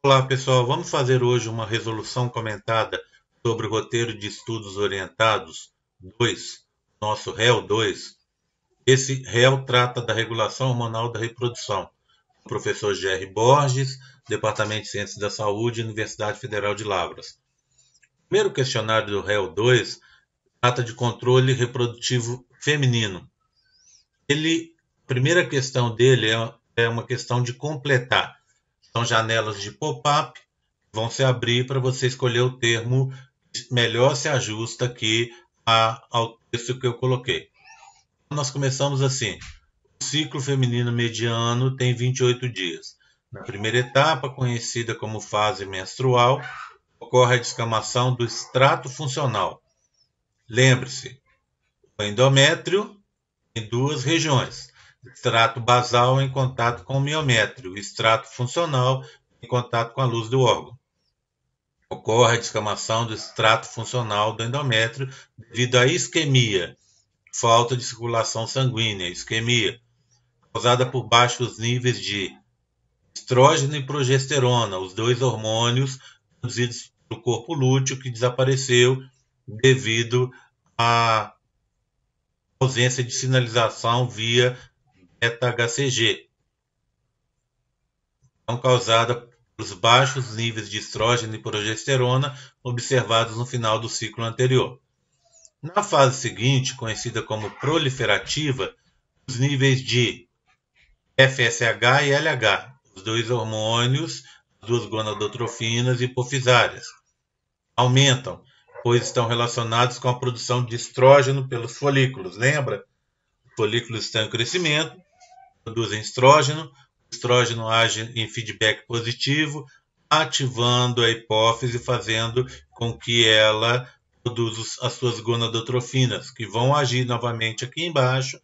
Olá, pessoal. Vamos fazer hoje uma resolução comentada sobre o roteiro de estudos orientados 2, nosso REL 2. Esse REL trata da regulação hormonal da reprodução. professor G.R. Borges, Departamento de Ciências da Saúde, Universidade Federal de Lavras. O primeiro questionário do REL 2 trata de controle reprodutivo feminino. Ele, a primeira questão dele é, é uma questão de completar são janelas de pop-up que vão se abrir para você escolher o termo que melhor se ajusta aqui a, ao texto que eu coloquei. Nós começamos assim. O ciclo feminino mediano tem 28 dias. Na primeira etapa, conhecida como fase menstrual, ocorre a descamação do extrato funcional. Lembre-se, o endométrio tem duas regiões, extrato basal em contato com o miométrio, extrato funcional em contato com a luz do órgão. Ocorre a descamação do extrato funcional do endométrio devido à isquemia, falta de circulação sanguínea, isquemia, causada por baixos níveis de estrógeno e progesterona, os dois hormônios produzidos pelo corpo lúteo que desapareceu devido à ausência de sinalização via beta-HCG, então causada pelos baixos níveis de estrógeno e progesterona observados no final do ciclo anterior. Na fase seguinte, conhecida como proliferativa, os níveis de FSH e LH, os dois hormônios, as duas gonadotrofinas e hipofisárias, aumentam, pois estão relacionados com a produção de estrógeno pelos folículos. Lembra? Os folículos estão em crescimento, produzem estrógeno, o estrógeno age em feedback positivo, ativando a hipófise, fazendo com que ela produza as suas gonadotrofinas, que vão agir novamente aqui embaixo,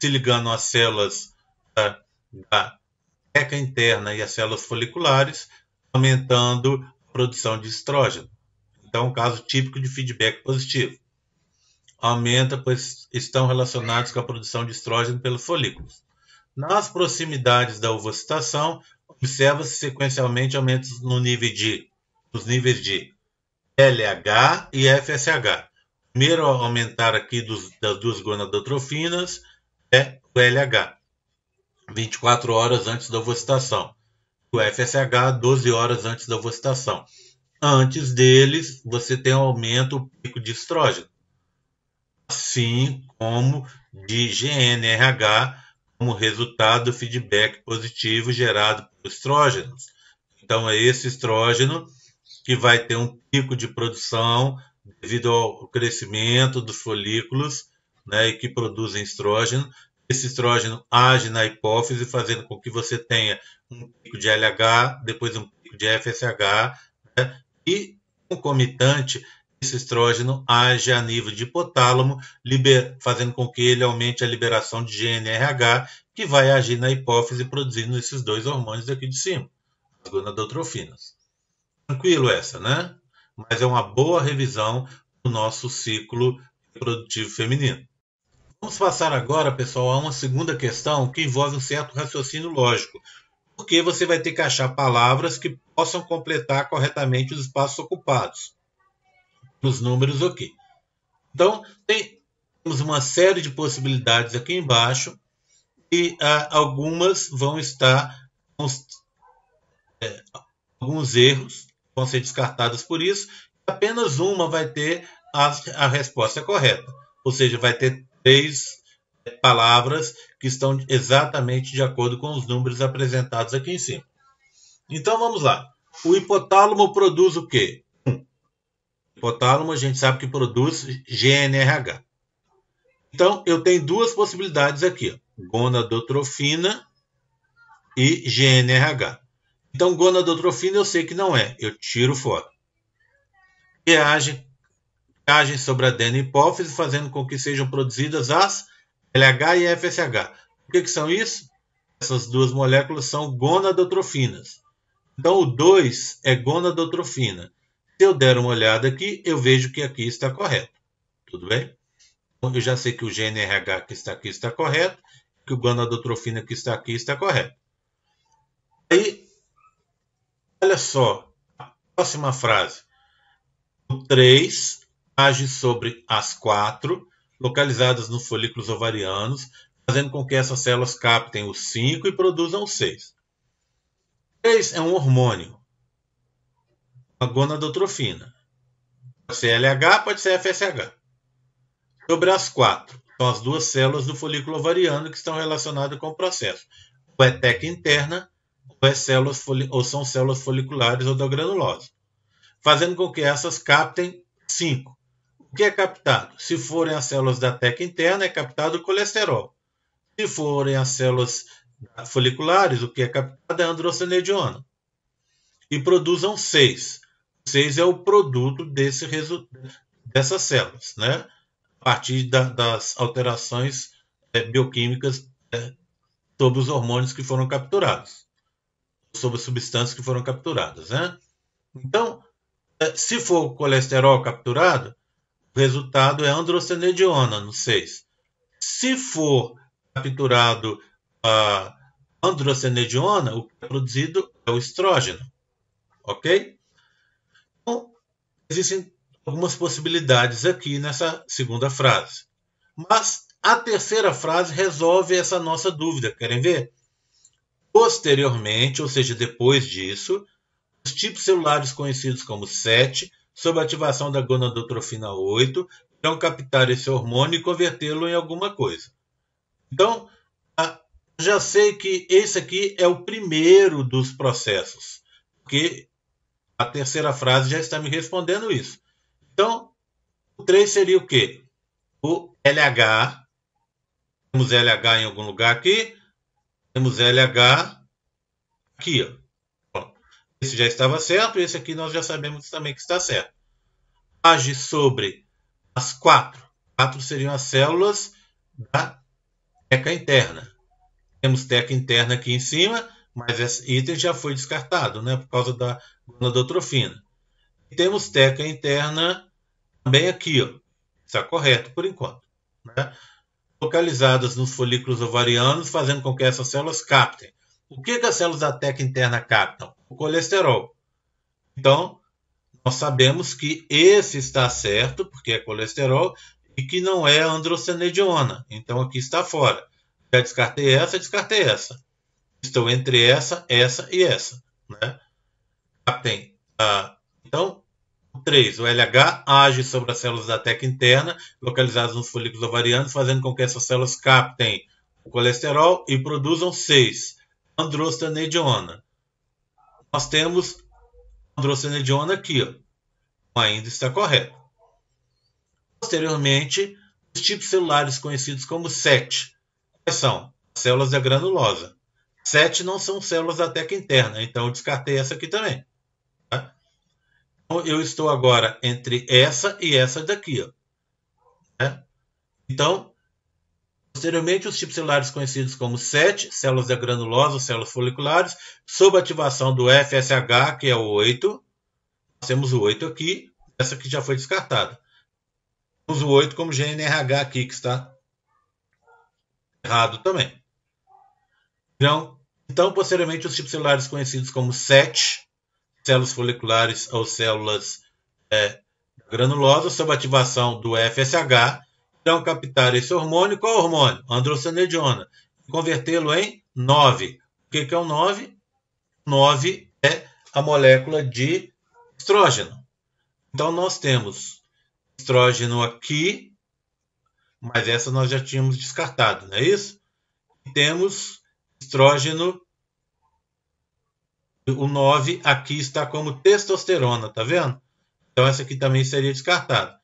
se ligando às células da, da peca interna e às células foliculares, aumentando a produção de estrógeno. Então, um caso típico de feedback positivo. Aumenta, pois estão relacionados com a produção de estrógeno pelos folículos. Nas proximidades da ovocitação, observa-se sequencialmente aumentos no nível de, nos níveis de LH e FSH. Primeiro a aumentar aqui dos, das duas gonadotrofinas é o LH, 24 horas antes da ovocitação. O FSH, 12 horas antes da ovocitação. Antes deles, você tem um aumento do pico de estrógeno, assim como de GNRH como resultado do feedback positivo gerado por estrógenos. Então, é esse estrógeno que vai ter um pico de produção devido ao crescimento dos folículos né, que produzem estrógeno. Esse estrógeno age na hipófise, fazendo com que você tenha um pico de LH, depois um pico de FSH, né, e concomitante esse estrógeno age a nível de hipotálamo, liber... fazendo com que ele aumente a liberação de GNRH, que vai agir na hipófise, produzindo esses dois hormônios aqui de cima, as gonadotrofinas. Tranquilo essa, né? Mas é uma boa revisão do nosso ciclo reprodutivo feminino. Vamos passar agora, pessoal, a uma segunda questão que envolve um certo raciocínio lógico, porque você vai ter que achar palavras que possam completar corretamente os espaços ocupados os números aqui. Então, tem, temos uma série de possibilidades aqui embaixo e ah, algumas vão estar com é, alguns erros vão ser descartados por isso. Apenas uma vai ter a, a resposta correta, ou seja, vai ter três é, palavras que estão exatamente de acordo com os números apresentados aqui em cima. Então vamos lá. O hipotálamo produz o quê? hipotálamo, a gente sabe que produz GNRH. Então, eu tenho duas possibilidades aqui: ó, gonadotrofina e GNRH. Então, gonadotrofina eu sei que não é, eu tiro fora. E age, age sobre a adenohipófise, fazendo com que sejam produzidas as LH e FSH. O que, que são isso? Essas duas moléculas são gonadotrofinas. Então, o 2 é gonadotrofina se eu der uma olhada aqui, eu vejo que aqui está correto. Tudo bem? Eu já sei que o GNRH que está aqui está correto, que o gonadotrofina que está aqui está correto. Aí, olha só, a próxima frase. O 3 age sobre as 4, localizadas nos folículos ovarianos, fazendo com que essas células captem o 5 e produzam o 6. 3 é um hormônio a gonadotrofina. Pode ser LH, pode ser FSH. Sobre as quatro, são as duas células do folículo ovariano que estão relacionadas com o processo. Ou é teca interna, ou, é células ou são células foliculares ou da granulose. Fazendo com que essas captem cinco. O que é captado? Se forem as células da teca interna, é captado o colesterol. Se forem as células foliculares, o que é captado é a E produzam seis. 6 é o produto desse dessas células, né? a partir da, das alterações é, bioquímicas é, sobre os hormônios que foram capturados, sobre as substâncias que foram capturadas. Né? Então, é, se for colesterol capturado, o resultado é androstenediona no 6. Se for capturado a androstenediona, o que é produzido é o estrógeno. Ok? existem algumas possibilidades aqui nessa segunda frase. Mas a terceira frase resolve essa nossa dúvida. Querem ver? Posteriormente, ou seja, depois disso, os tipos celulares conhecidos como 7, sob ativação da gonadotrofina 8, irão captar esse hormônio e convertê-lo em alguma coisa. Então, já sei que esse aqui é o primeiro dos processos, porque a terceira frase já está me respondendo isso. Então, o 3 seria o quê? O LH. Temos LH em algum lugar aqui. Temos LH aqui. Ó. esse já estava certo. Esse aqui nós já sabemos também que está certo. Age sobre as quatro. Quatro seriam as células da teca interna. Temos teca interna aqui em cima, mas esse item já foi descartado, né? Por causa da gonadotrofina. E temos teca interna também aqui, ó. está correto por enquanto. Né? Localizadas nos folículos ovarianos, fazendo com que essas células captem. O que, que as células da teca interna captam? O colesterol. Então, nós sabemos que esse está certo, porque é colesterol, e que não é androstenediona. Então aqui está fora. Já descartei essa, descartei essa. Estou entre essa, essa e essa. Né? captem. Ah, tá? então, 3. O LH age sobre as células da teca interna, localizadas nos folículos ovarianos, fazendo com que essas células captem o colesterol e produzam 6. Androstenediona. Nós temos androstenediona aqui. Ó. Então, ainda está correto. Posteriormente, os tipos celulares conhecidos como 7. Quais são? Células da granulosa. 7 não são células da teca interna, então descartei essa aqui também. Então, eu estou agora entre essa e essa daqui. Ó. Né? Então, posteriormente, os tipos celulares conhecidos como sete células granulosas, células foliculares, sob ativação do FSH, que é o 8. Nós temos o 8 aqui, essa que já foi descartada. Temos o 8 como GNRH aqui, que está errado também. Então, então posteriormente, os tipos celulares conhecidos como 7 células foliculares ou células é, granulosas sob ativação do FSH irão captar esse hormônio. Qual hormônio? Androstenediona. Convertê-lo em 9. O que, que é o 9? 9 é a molécula de estrógeno. Então, nós temos estrógeno aqui, mas essa nós já tínhamos descartado, não é isso? E temos estrógeno o 9 aqui está como testosterona, tá vendo? Então essa aqui também seria descartada.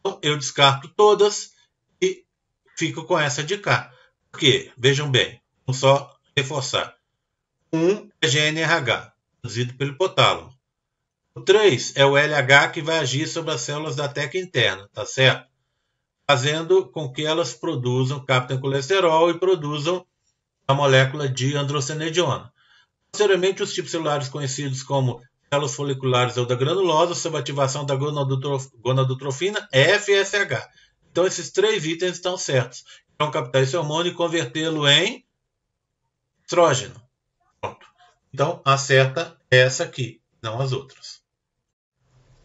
Então, eu descarto todas e fico com essa de cá. Por quê? Vejam bem, vamos só reforçar. 1 um é GNRH, produzido pelo hipotálamo. O 3 é o LH que vai agir sobre as células da teca interna, tá certo? Fazendo com que elas produzam, captem colesterol e produzam a molécula de androstenediona. Posteriormente, os tipos celulares conhecidos como células foliculares ou da granulosa, sob ativação da gonadotrofina, FSH. Então, esses três itens estão certos. Então, captar esse hormônio e convertê-lo em estrógeno. Pronto. Então, acerta essa aqui, não as outras.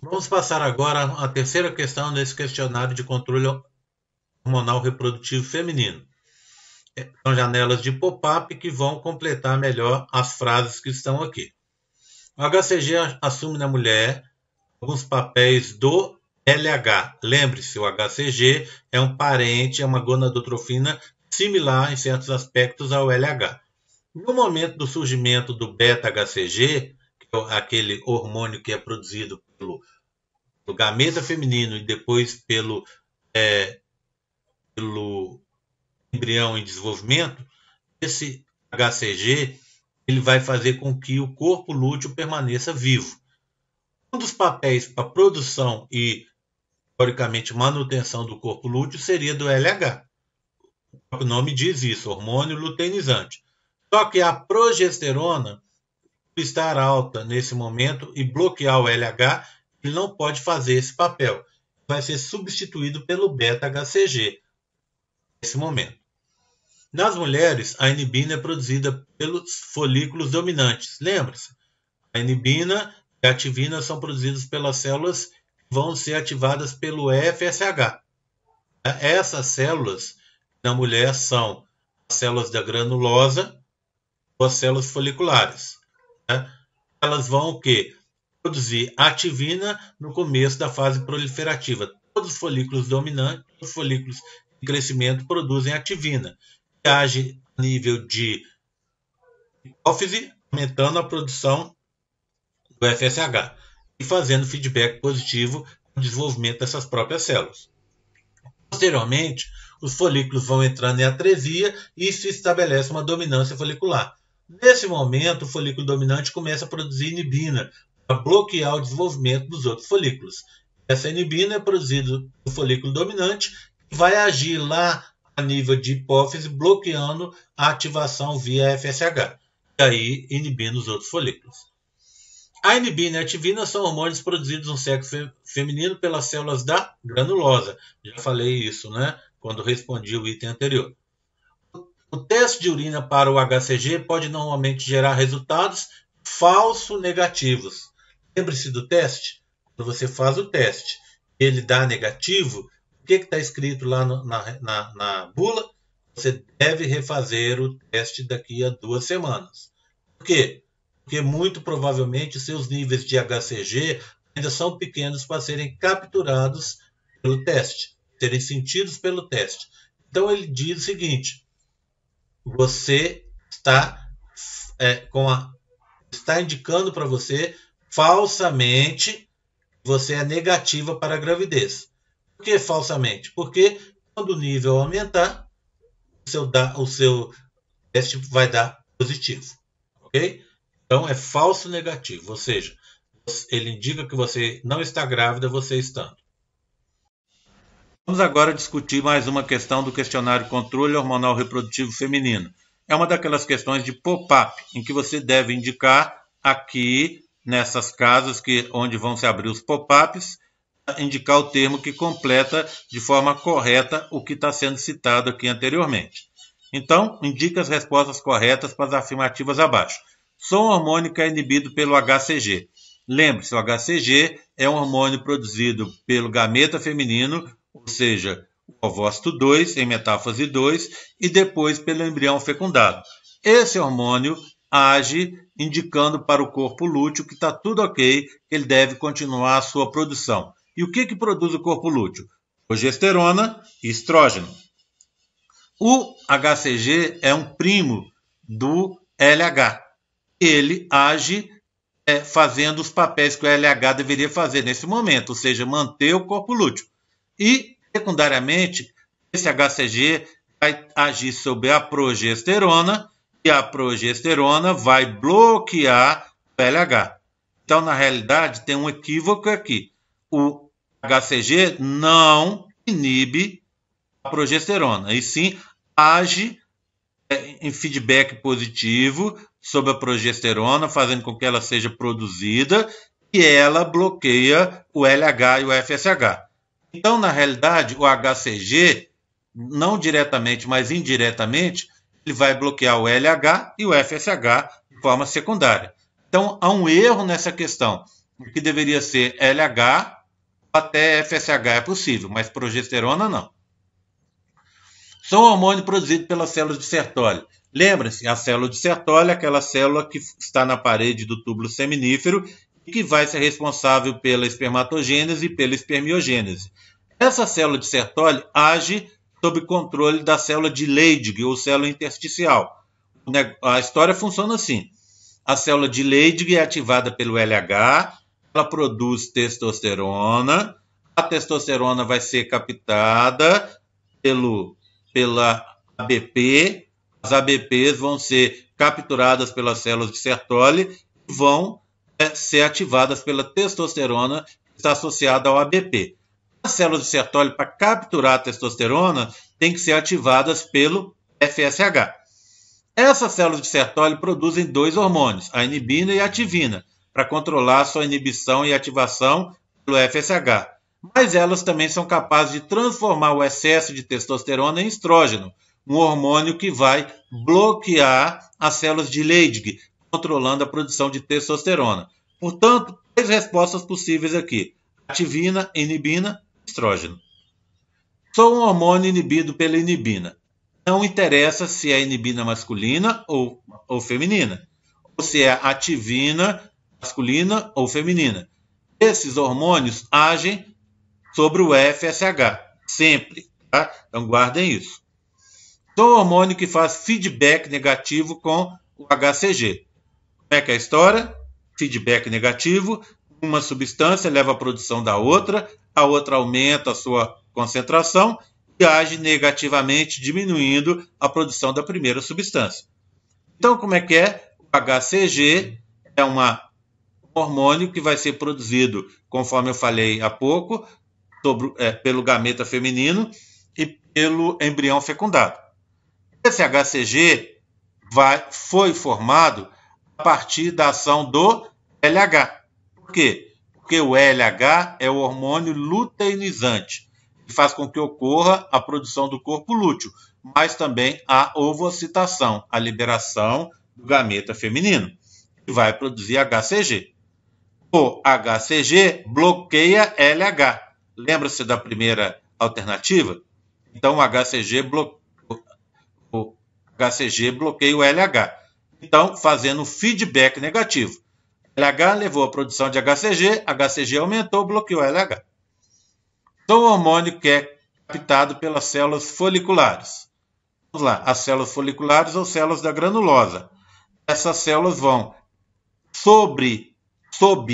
Vamos passar agora à terceira questão desse questionário de controle hormonal reprodutivo feminino são janelas de pop-up que vão completar melhor as frases que estão aqui. O HCG assume na mulher alguns papéis do LH. Lembre-se, o HCG é um parente, é uma gonadotrofina similar em certos aspectos ao LH. No momento do surgimento do beta-HCG, que é aquele hormônio que é produzido pelo, pelo gameta feminino e depois pelo, é, pelo embrião em desenvolvimento, esse HCG ele vai fazer com que o corpo lúteo permaneça vivo. Um dos papéis para produção e, teoricamente, manutenção do corpo lúteo seria do LH. O próprio nome diz isso, hormônio luteinizante. Só que a progesterona, por estar alta nesse momento e bloquear o LH, ele não pode fazer esse papel. Vai ser substituído pelo beta-HCG nesse momento. Nas mulheres, a inibina é produzida pelos folículos dominantes. Lembra-se? A inibina e a ativina são produzidas pelas células que vão ser ativadas pelo FSH. Essas células na mulher são as células da granulosa ou as células foliculares. Né? Elas vão o quê? Produzir ativina no começo da fase proliferativa. Todos os folículos dominantes, os folículos de crescimento produzem ativina age a nível de hipófise, aumentando a produção do FSH e fazendo feedback positivo no desenvolvimento dessas próprias células. Posteriormente, os folículos vão entrando em atresia e se estabelece uma dominância folicular. Nesse momento, o folículo dominante começa a produzir inibina para bloquear o desenvolvimento dos outros folículos. Essa inibina é produzida pelo folículo dominante que vai agir lá a nível de hipófise, bloqueando a ativação via FSH, e aí inibindo os outros folículos. A inibina e a ativina são hormônios produzidos no sexo feminino pelas células da granulosa. Já falei isso, né? Quando respondi o item anterior. O teste de urina para o HCG pode normalmente gerar resultados falso negativos. Lembre-se do teste? Quando você faz o teste ele dá negativo, o que está escrito lá no, na, na, na bula? Você deve refazer o teste daqui a duas semanas. Por quê? Porque muito provavelmente seus níveis de HCG ainda são pequenos para serem capturados pelo teste, serem sentidos pelo teste. Então ele diz o seguinte: você está é, com a está indicando para você falsamente você é negativa para a gravidez que falsamente? Porque quando o nível aumentar, o seu, da, o seu teste vai dar positivo. Ok? Então é falso negativo, ou seja, ele indica que você não está grávida, você estando. Vamos agora discutir mais uma questão do questionário Controle Hormonal Reprodutivo Feminino. É uma daquelas questões de pop-up, em que você deve indicar aqui, nessas casas que, onde vão se abrir os pop-ups, indicar o termo que completa de forma correta o que está sendo citado aqui anteriormente. Então, indique as respostas corretas para as afirmativas abaixo. Som que é inibido pelo HCG. Lembre-se, o HCG é um hormônio produzido pelo gameta feminino, ou seja, o ovócito 2, em metáfase 2, e depois pelo embrião fecundado. Esse hormônio age indicando para o corpo lúteo que está tudo ok, que ele deve continuar a sua produção. E o que, que produz o corpo lúteo? Progesterona e estrógeno. O HCG é um primo do LH. Ele age é, fazendo os papéis que o LH deveria fazer nesse momento, ou seja, manter o corpo lúteo. E, secundariamente, esse HCG vai agir sobre a progesterona e a progesterona vai bloquear o LH. Então, na realidade, tem um equívoco aqui o HCG não inibe a progesterona, e sim age é, em feedback positivo sobre a progesterona, fazendo com que ela seja produzida e ela bloqueia o LH e o FSH. Então, na realidade, o HCG, não diretamente, mas indiretamente, ele vai bloquear o LH e o FSH de forma secundária. Então, há um erro nessa questão, que deveria ser LH até FSH é possível, mas progesterona não. São hormônio produzido pelas células de Sertoli. Lembra-se, a célula de Sertoli é aquela célula que está na parede do túbulo seminífero e que vai ser responsável pela espermatogênese e pela espermiogênese. Essa célula de Sertoli age sob controle da célula de Leydig, ou célula intersticial. A história funciona assim. A célula de Leydig é ativada pelo LH, ela produz testosterona, a testosterona vai ser captada pelo, pela ABP, as ABPs vão ser capturadas pelas células de Sertoli e vão é, ser ativadas pela testosterona que está associada ao ABP. As células de Sertoli, para capturar a testosterona, têm que ser ativadas pelo FSH. Essas células de Sertoli produzem dois hormônios, a inibina e a ativina para controlar sua inibição e ativação pelo FSH. Mas elas também são capazes de transformar o excesso de testosterona em estrógeno, um hormônio que vai bloquear as células de Leydig, controlando a produção de testosterona. Portanto, três respostas possíveis aqui: ativina, inibina, estrógeno. Sou um hormônio inibido pela inibina. Não interessa se é inibina masculina ou, ou feminina, ou se é ativina masculina ou feminina. Esses hormônios agem sobre o FSH, sempre. Tá? Então guardem isso. Então, o hormônio que faz feedback negativo com o HCG. Como é que é a história? Feedback negativo, uma substância leva à produção da outra, a outra aumenta a sua concentração e age negativamente, diminuindo a produção da primeira substância. Então, como é que é? O HCG é uma hormônio que vai ser produzido, conforme eu falei há pouco, sobre, é, pelo gameta feminino e pelo embrião fecundado. Esse HCG vai, foi formado a partir da ação do LH. Por quê? Porque o LH é o hormônio luteinizante, que faz com que ocorra a produção do corpo lúteo, mas também a ovocitação, a liberação do gameta feminino, que vai produzir HCG. O HCG bloqueia LH. Lembra-se da primeira alternativa? Então, o HCG, blo... o HCG bloqueia o LH. Então, fazendo feedback negativo. LH levou a produção de HCG, HCG aumentou, bloqueou LH. Então, o hormônio que é captado pelas células foliculares. Vamos lá, as células foliculares ou células da granulosa. Essas células vão sobre sob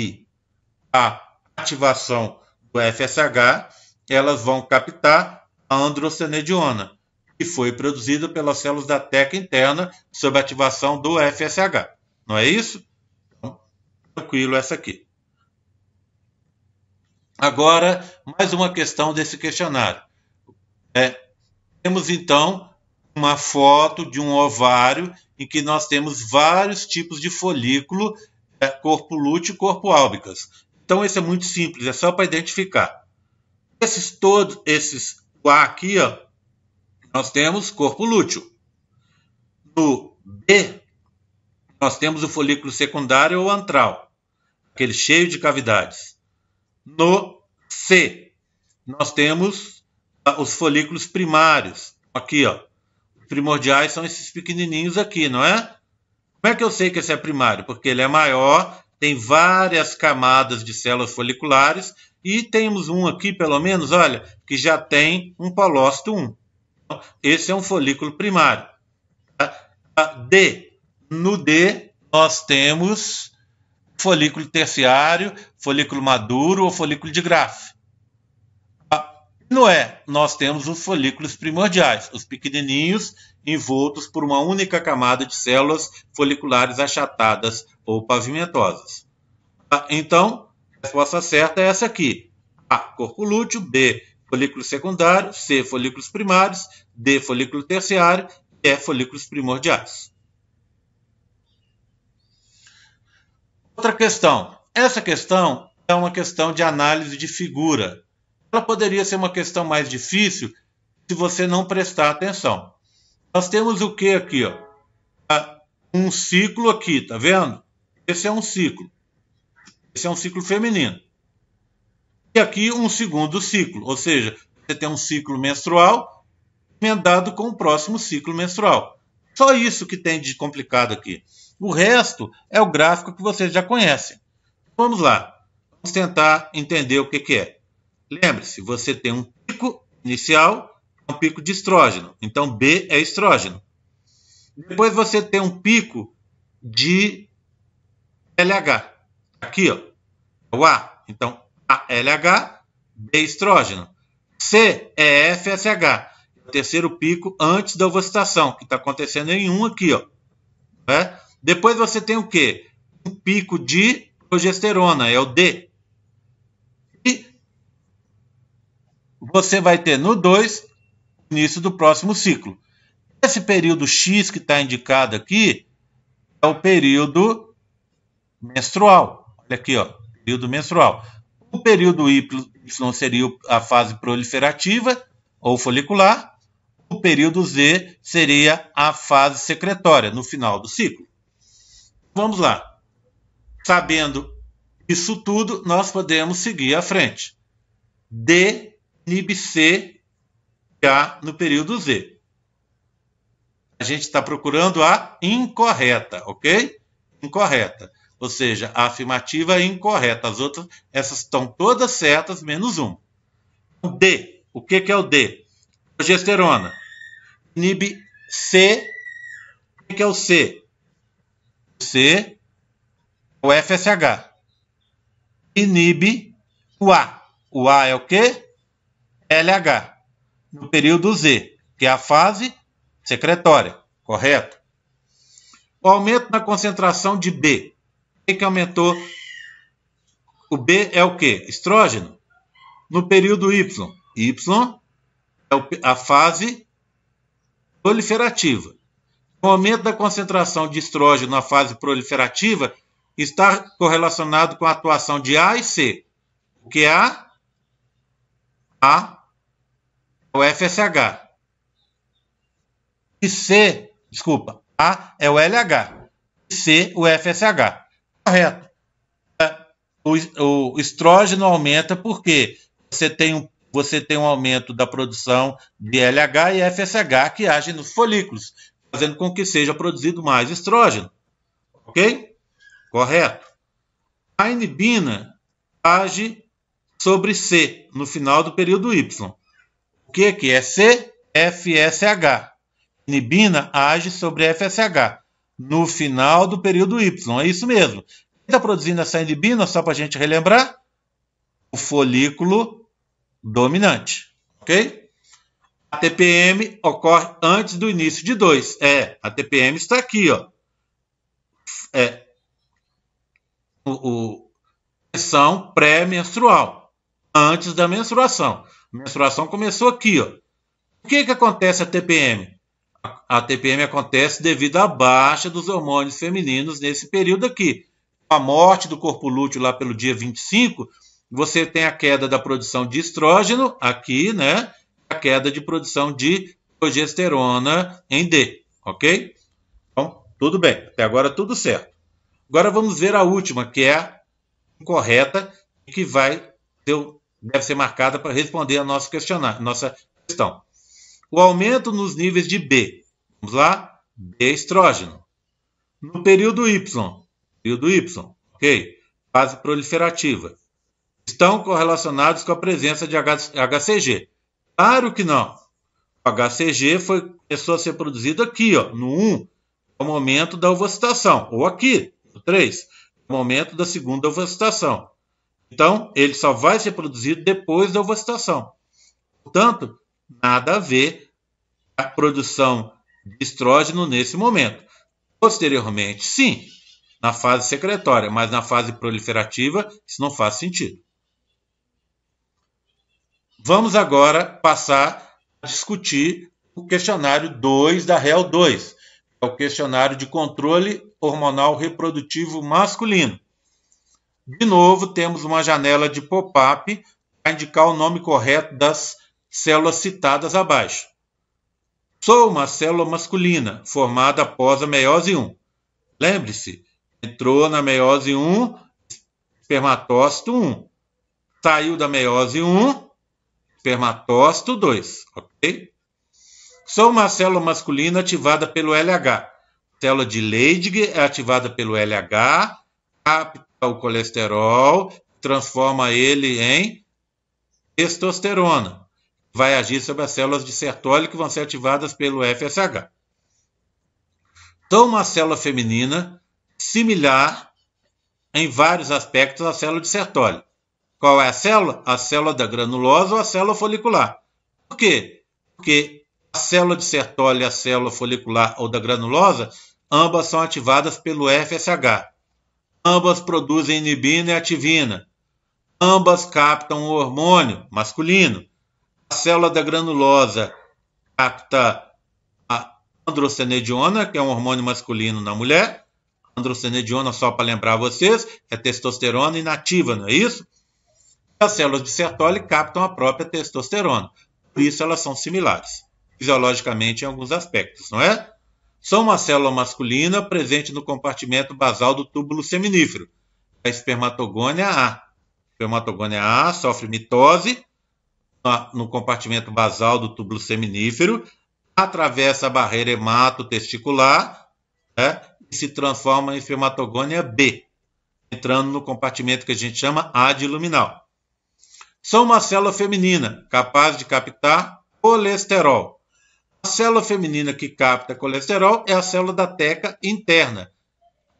a ativação do FSH, elas vão captar a androstenediona, que foi produzida pelas células da teca interna sob a ativação do FSH. Não é isso? Então, tranquilo essa aqui. Agora, mais uma questão desse questionário. É, temos então uma foto de um ovário em que nós temos vários tipos de folículo é corpo lúteo e corpo albicans. Então esse é muito simples, é só para identificar. Esses todos, esses A aqui, ó, nós temos corpo lúteo. No B, nós temos o folículo secundário ou antral, aquele cheio de cavidades. No C, nós temos ah, os folículos primários, aqui, ó. Os primordiais são esses pequenininhos aqui, não é? Como é que eu sei que esse é primário? Porque ele é maior, tem várias camadas de células foliculares e temos um aqui, pelo menos, olha, que já tem um polócito 1. Esse é um folículo primário. D. No D, nós temos folículo terciário, folículo maduro ou folículo de Graaf. No E, nós temos os folículos primordiais, os pequenininhos envoltos por uma única camada de células foliculares achatadas ou pavimentosas. Tá? Então, a resposta certa é essa aqui. A. Corpo lúteo. B. Folículo secundário. C. Folículos primários. D. Folículo terciário. E. Folículos primordiais. Outra questão. Essa questão é uma questão de análise de figura. Ela poderia ser uma questão mais difícil se você não prestar atenção. Nós temos o que aqui? Ó? Ah, um ciclo aqui, tá vendo? Esse é um ciclo. Esse é um ciclo feminino. E aqui um segundo ciclo, ou seja, você tem um ciclo menstrual emendado com o próximo ciclo menstrual. Só isso que tem de complicado aqui. O resto é o gráfico que vocês já conhecem. Vamos lá. Vamos tentar entender o que, que é. Lembre-se, você tem um pico inicial um pico de estrógeno. Então, B é estrógeno. Depois você tem um pico de LH. Aqui, ó, é o A. Então, ALH, B é estrógeno. C é FSH. É o terceiro pico antes da ovocitação, que está acontecendo em um aqui. Ó, né? Depois você tem o quê? Um pico de progesterona, é o D. E você vai ter no 2 início do próximo ciclo. Esse período X que está indicado aqui é o período menstrual. Olha aqui, ó, período menstrual. O período Y seria a fase proliferativa ou folicular. O período Z seria a fase secretória, no final do ciclo. Vamos lá. Sabendo isso tudo, nós podemos seguir à frente. D, C. A no período Z. A gente está procurando a incorreta, ok? Incorreta. Ou seja, a afirmativa é incorreta. As outras, essas estão todas certas, menos um. O D. O que, que é o D? Progesterona. Inibe C. O que, que é o C? C é o FSH. Inibe o A. O A é o quê? LH no período Z, que é a fase secretória, correto? O aumento na concentração de B. O que, aumentou? O B é o que? Estrógeno. No período Y. Y é a fase proliferativa. O aumento da concentração de estrógeno na fase proliferativa está correlacionado com a atuação de A e C. O que é A? A é o FSH. E C, desculpa, A é o LH. E C, o FSH. Correto. É, o, o estrógeno aumenta porque você tem, um, você tem um aumento da produção de LH e FSH que agem nos folículos, fazendo com que seja produzido mais estrógeno. Ok? Correto. A inibina age sobre C no final do período Y que, que é CFSH. Inibina age sobre FSH no final do período Y. É isso mesmo. Quem está produzindo essa inibina, só para a gente relembrar? O folículo dominante. Ok? A TPM ocorre antes do início de 2. É, a TPM está aqui, ó. É. O, o pressão pré-menstrual, antes da menstruação. A menstruação começou aqui, ó. O que, que acontece a TPM? A TPM acontece devido à baixa dos hormônios femininos nesse período aqui. A morte do corpo lúteo lá pelo dia 25, você tem a queda da produção de estrógeno aqui, né? A queda de produção de progesterona em D, ok? Então, tudo bem. Até agora tudo certo. Agora vamos ver a última, que é a incorreta, que vai ter o deve ser marcada para responder a nossa questionar nossa questão. O aumento nos níveis de B, vamos lá, B é estrógeno. No período Y, período Y, ok, fase proliferativa, estão correlacionados com a presença de HCG. Claro que não. O HCG foi, começou a ser produzido aqui, ó, no 1, no momento da ovocitação, ou aqui, no 3, no momento da segunda ovocitação. Então, ele só vai ser produzido depois da ovocitação. Portanto, nada a ver a produção de estrógeno nesse momento. Posteriormente, sim, na fase secretória, mas na fase proliferativa, isso não faz sentido. Vamos agora passar a discutir o questionário 2 da REL 2, que é o questionário de controle hormonal reprodutivo masculino. De novo, temos uma janela de pop-up para indicar o nome correto das células citadas abaixo. Sou uma célula masculina, formada após a meiose 1. Lembre-se, entrou na meiose 1, espermatócito 1. Saiu da meiose 1, espermatócito 2, ok? Sou uma célula masculina ativada pelo LH. Célula de Leydig é ativada pelo LH, o colesterol, transforma ele em testosterona. Vai agir sobre as células de Sertoli que vão ser ativadas pelo FSH. Então, uma célula feminina similar em vários aspectos à célula de Sertoli. Qual é a célula? A célula da granulosa ou a célula folicular. Por quê? Porque a célula de Sertoli e a célula folicular ou da granulosa, ambas são ativadas pelo FSH. Ambas produzem inibina e ativina. Ambas captam o hormônio masculino. A célula da granulosa capta a androstenediona, que é um hormônio masculino na mulher. Androstenediona, só para lembrar vocês, é testosterona inativa, não é isso? As células de Sertoli captam a própria testosterona. Por isso elas são similares, fisiologicamente em alguns aspectos, não é? são uma célula masculina presente no compartimento basal do túbulo seminífero, a espermatogônia A. A espermatogônia A sofre mitose no compartimento basal do túbulo seminífero, atravessa a barreira hemato-testicular né, e se transforma em espermatogônia B, entrando no compartimento que a gente chama adiluminal. São uma célula feminina capaz de captar colesterol, a célula feminina que capta colesterol é a célula da teca interna.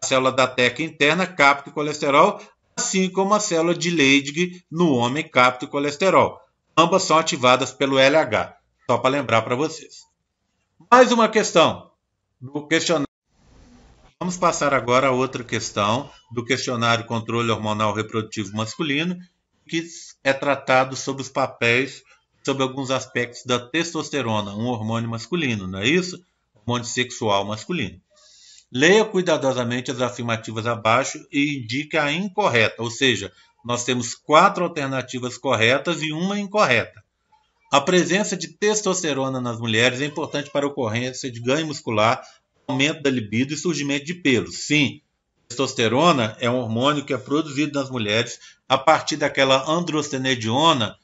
A célula da teca interna capta colesterol, assim como a célula de Leydig no homem capta colesterol. Ambas são ativadas pelo LH, só para lembrar para vocês. Mais uma questão do questionário. Vamos passar agora a outra questão do questionário controle hormonal reprodutivo masculino, que é tratado sobre os papéis sobre alguns aspectos da testosterona, um hormônio masculino, não é isso? Hormônio sexual masculino. Leia cuidadosamente as afirmativas abaixo e indique a incorreta, ou seja, nós temos quatro alternativas corretas e uma incorreta. A presença de testosterona nas mulheres é importante para a ocorrência de ganho muscular, aumento da libido e surgimento de pelos. Sim, testosterona é um hormônio que é produzido nas mulheres a partir daquela androstenediona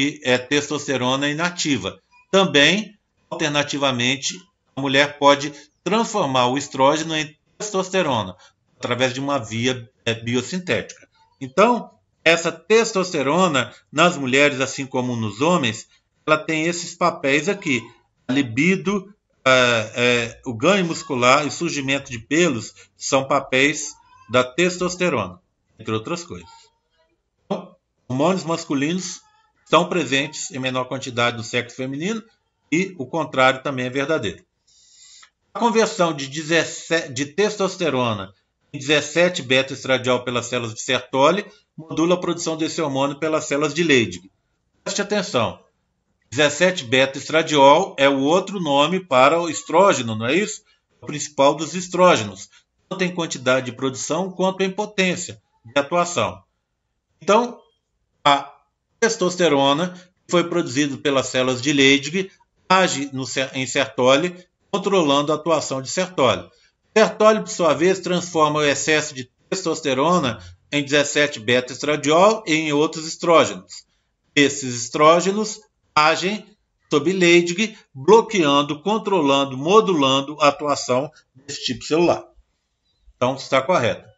que é testosterona inativa. Também, alternativamente, a mulher pode transformar o estrógeno em testosterona através de uma via é, biosintética. Então, essa testosterona nas mulheres, assim como nos homens, ela tem esses papéis aqui: a libido, é, é, o ganho muscular e o surgimento de pelos são papéis da testosterona, entre outras coisas. Então, hormônios masculinos estão presentes em menor quantidade no sexo feminino e o contrário também é verdadeiro. A conversão de, 17, de testosterona em 17 beta-estradiol pelas células de Sertoli modula a produção desse hormônio pelas células de Leydig. Preste atenção. 17 beta-estradiol é o outro nome para o estrógeno, não é isso? É o principal dos estrógenos, tanto em quantidade de produção quanto em potência de atuação. Então, a testosterona, que foi produzido pelas células de Leydig, age no, em Sertoli, controlando a atuação de Sertoli. Sertoli, por sua vez, transforma o excesso de testosterona em 17-beta-estradiol e em outros estrógenos. Esses estrógenos agem sob Leydig, bloqueando, controlando, modulando a atuação desse tipo celular. Então, está correto.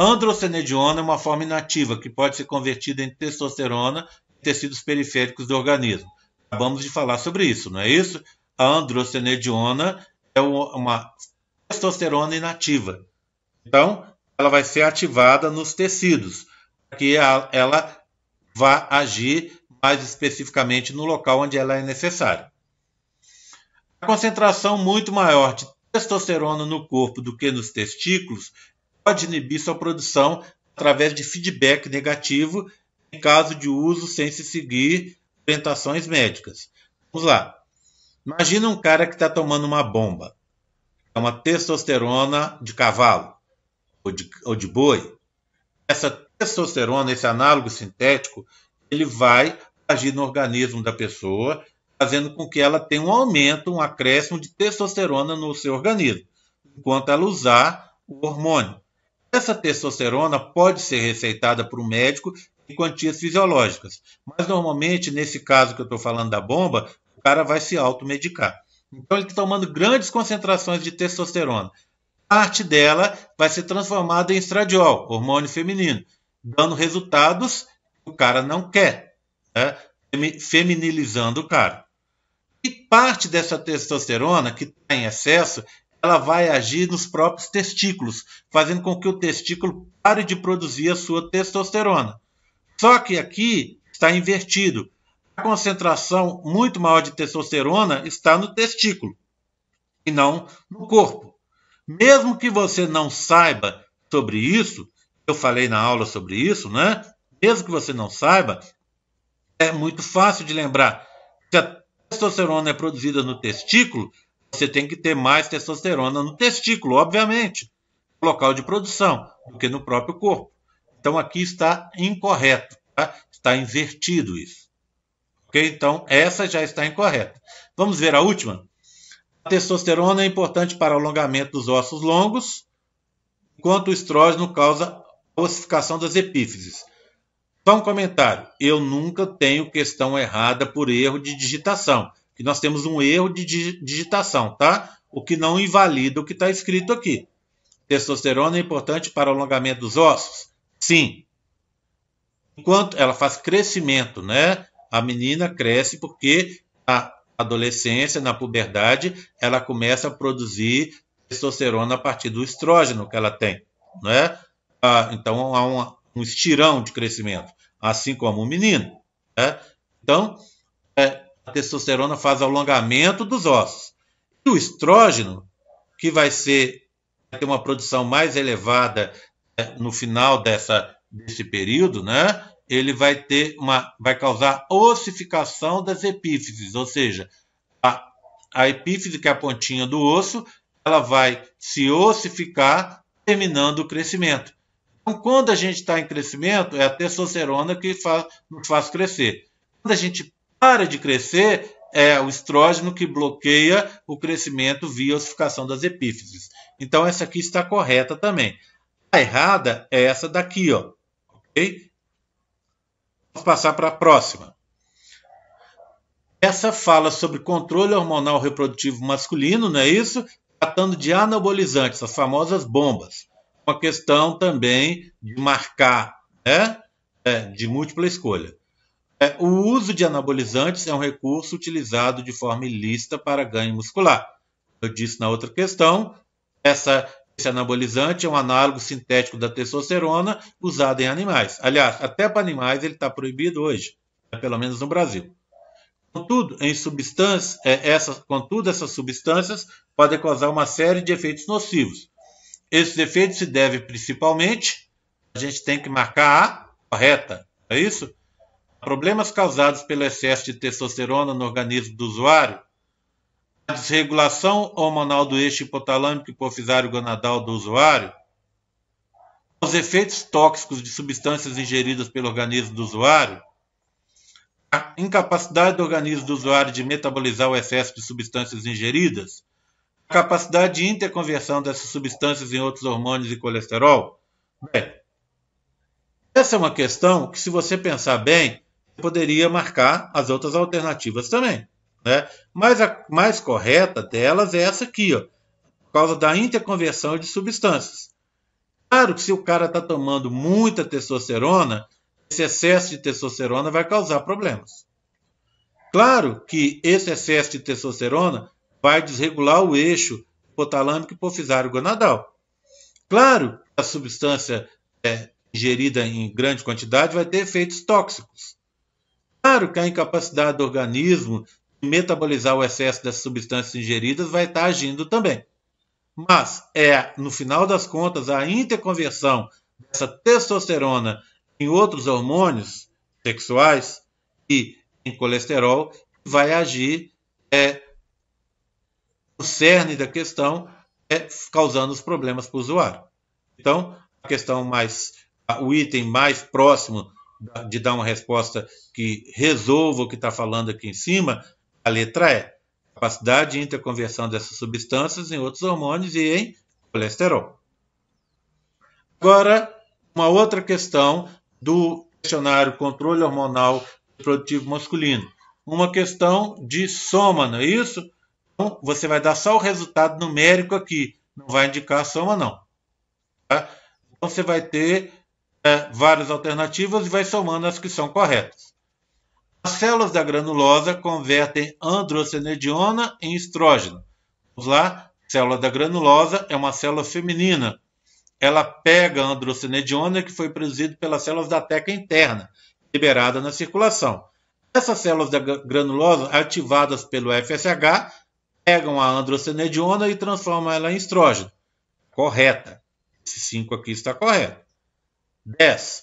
Androstenediona é uma forma inativa que pode ser convertida em testosterona em tecidos periféricos do organismo. Acabamos de falar sobre isso, não é isso? A androstenediona é uma testosterona inativa. Então, ela vai ser ativada nos tecidos, que ela vá agir mais especificamente no local onde ela é necessária. A concentração muito maior de testosterona no corpo do que nos testículos pode inibir sua produção através de feedback negativo em caso de uso sem se seguir orientações médicas. Vamos lá. Imagina um cara que está tomando uma bomba. É uma testosterona de cavalo ou de, ou de boi. Essa testosterona, esse análogo sintético, ele vai agir no organismo da pessoa, fazendo com que ela tenha um aumento, um acréscimo de testosterona no seu organismo, enquanto ela usar o hormônio. Essa testosterona pode ser receitada por um médico em quantias fisiológicas, mas normalmente, nesse caso que eu estou falando da bomba, o cara vai se automedicar. Então, ele está tomando grandes concentrações de testosterona. Parte dela vai ser transformada em estradiol, hormônio feminino, dando resultados que o cara não quer, né? feminilizando o cara. E parte dessa testosterona que está em excesso ela vai agir nos próprios testículos, fazendo com que o testículo pare de produzir a sua testosterona. Só que aqui está invertido. A concentração muito maior de testosterona está no testículo e não no corpo. Mesmo que você não saiba sobre isso, eu falei na aula sobre isso, né? Mesmo que você não saiba, é muito fácil de lembrar que a testosterona é produzida no testículo, você tem que ter mais testosterona no testículo, obviamente, local de produção, do que no próprio corpo. Então aqui está incorreto, tá? está invertido isso. Ok? Então essa já está incorreta. Vamos ver a última. A testosterona é importante para o alongamento dos ossos longos, enquanto o estrógeno causa ossificação das epífises. Só um comentário. Eu nunca tenho questão errada por erro de digitação que nós temos um erro de digitação, tá? O que não invalida o que está escrito aqui. Testosterona é importante para o alongamento dos ossos? Sim. Enquanto ela faz crescimento, né? A menina cresce porque a adolescência, na puberdade, ela começa a produzir testosterona a partir do estrógeno que ela tem, né? Ah, então há um estirão de crescimento, assim como o menino. Né? Então, a testosterona faz alongamento dos ossos. E o estrógeno, que vai ser vai ter uma produção mais elevada é, no final dessa, desse período, né? Ele vai ter uma vai causar ossificação das epífises, ou seja, a, a epífise que é a pontinha do osso, ela vai se ossificar, terminando o crescimento. Então, quando a gente está em crescimento, é a testosterona que faz, nos faz crescer. Quando a gente para de crescer é o estrógeno que bloqueia o crescimento via ossificação das epífises. Então, essa aqui está correta também. A errada é essa daqui, ó. Ok? Vamos passar para a próxima. Essa fala sobre controle hormonal reprodutivo masculino, não é isso? Tratando de anabolizantes, as famosas bombas. Uma questão também de marcar, né? É, de múltipla escolha. É, o uso de anabolizantes é um recurso utilizado de forma ilícita para ganho muscular. Eu disse na outra questão, essa, esse anabolizante é um análogo sintético da testosterona usado em animais. Aliás, até para animais ele está proibido hoje, né, pelo menos no Brasil. Contudo, em substâncias, é, essas, contudo, essas substâncias podem causar uma série de efeitos nocivos. Esses efeitos se devem principalmente, a gente tem que marcar a correta, é isso? Problemas causados pelo excesso de testosterona no organismo do usuário, a desregulação hormonal do eixo hipotalâmico hipofisário gonadal do usuário, os efeitos tóxicos de substâncias ingeridas pelo organismo do usuário, a incapacidade do organismo do usuário de metabolizar o excesso de substâncias ingeridas, a capacidade de interconversão dessas substâncias em outros hormônios e colesterol. Bem, essa é uma questão que, se você pensar bem, poderia marcar as outras alternativas também. Né? Mas a mais correta delas é essa aqui, ó, por causa da interconversão de substâncias. Claro que se o cara está tomando muita testosterona, esse excesso de testosterona vai causar problemas. Claro que esse excesso de testosterona vai desregular o eixo hipotalâmico hipofisário gonadal. Claro, que a substância é, ingerida em grande quantidade vai ter efeitos tóxicos. Claro que a incapacidade do organismo de metabolizar o excesso das substâncias ingeridas vai estar agindo também. Mas é, no final das contas, a interconversão dessa testosterona em outros hormônios sexuais e em colesterol vai agir é, o cerne da questão é causando os problemas para o usuário. Então, a questão mais, o item mais próximo de dar uma resposta que resolva o que está falando aqui em cima, a letra é capacidade de interconversão dessas substâncias em outros hormônios e em colesterol. Agora, uma outra questão do questionário controle hormonal reprodutivo masculino. Uma questão de soma, não é isso? Então, você vai dar só o resultado numérico aqui, não vai indicar soma, não. Tá? Então, você vai ter é, várias alternativas e vai somando as que são corretas. As células da granulosa convertem androcenediona em estrógeno. Vamos lá, a célula da granulosa é uma célula feminina. Ela pega a androcenediona que foi produzida pelas células da teca interna, liberada na circulação. Essas células da granulosa, ativadas pelo FSH, pegam a androcenediona e transformam ela em estrógeno. Correta. Esse 5 aqui está correto. 10.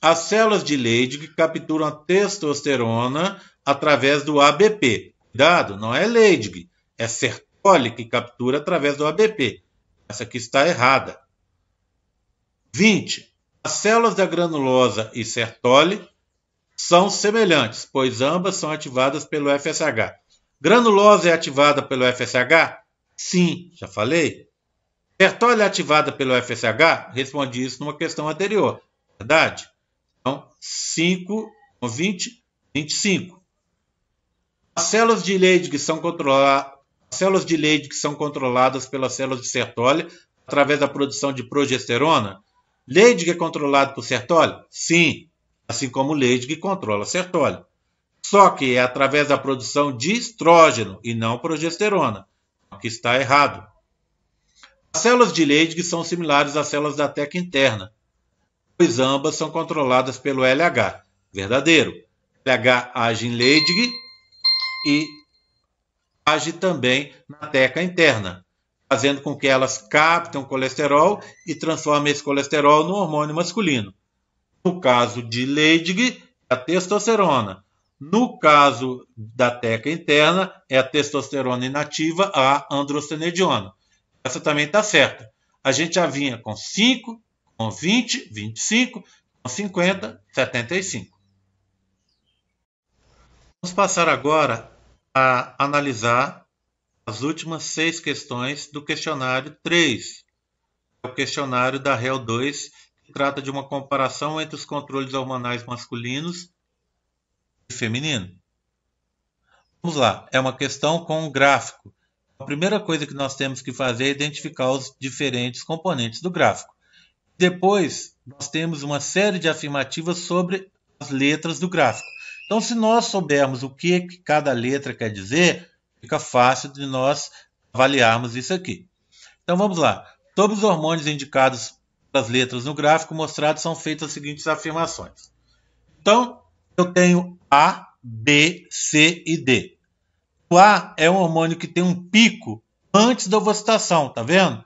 As células de Leydig capturam a testosterona através do ABP. Cuidado, não é Leydig, é Sertoli que captura através do ABP. Essa aqui está errada. 20. As células da granulosa e Sertoli são semelhantes, pois ambas são ativadas pelo FSH. Granulosa é ativada pelo FSH? Sim, já falei. Sertório é ativada pelo FSH? Respondi isso numa questão anterior, verdade? Então, 5 com 20, 25. As células de Leydig são controladas células de são controladas pelas células de Sertoli através da produção de progesterona? Leydig é controlado por Sertoli? Sim, assim como Leydig controla Sertoli. Só que é através da produção de estrógeno e não progesterona, o que está errado. As células de Leydig são similares às células da teca interna, pois ambas são controladas pelo LH, verdadeiro. LH age em Leydig e age também na teca interna, fazendo com que elas o colesterol e transformem esse colesterol no hormônio masculino. No caso de Leydig, é a testosterona. No caso da teca interna, é a testosterona inativa, a androstenediona essa também está certa. A gente já vinha com 5, com 20, 25, com 50, 75. Vamos passar agora a analisar as últimas seis questões do questionário 3. É o questionário da REL 2, que trata de uma comparação entre os controles hormonais masculinos e feminino. Vamos lá, é uma questão com um gráfico a primeira coisa que nós temos que fazer é identificar os diferentes componentes do gráfico. Depois, nós temos uma série de afirmativas sobre as letras do gráfico. Então, se nós soubermos o que cada letra quer dizer, fica fácil de nós avaliarmos isso aqui. Então, vamos lá. Todos os hormônios indicados pelas letras no gráfico mostrado, são feitas as seguintes afirmações. Então, eu tenho A, B, C e D. A é um hormônio que tem um pico antes da ovocitação, tá vendo?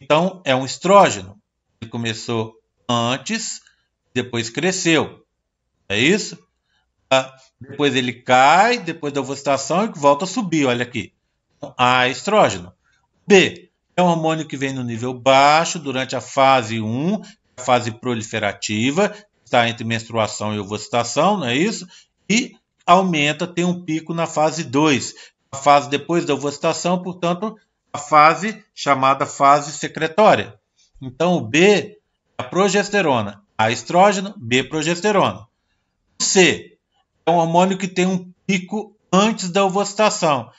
Então é um estrógeno. Ele começou antes, depois cresceu. É isso? Ah, depois ele cai, depois da ovocitação e volta a subir, olha aqui. Então, A é estrógeno. B é um hormônio que vem no nível baixo durante a fase 1, a fase proliferativa, está entre menstruação e ovocitação, não é isso? E aumenta, tem um pico na fase 2, a fase depois da ovocitação, portanto, a fase chamada fase secretória. Então, o B é a progesterona, A estrógeno, B é progesterona. O C é um hormônio que tem um pico antes da ovocitação.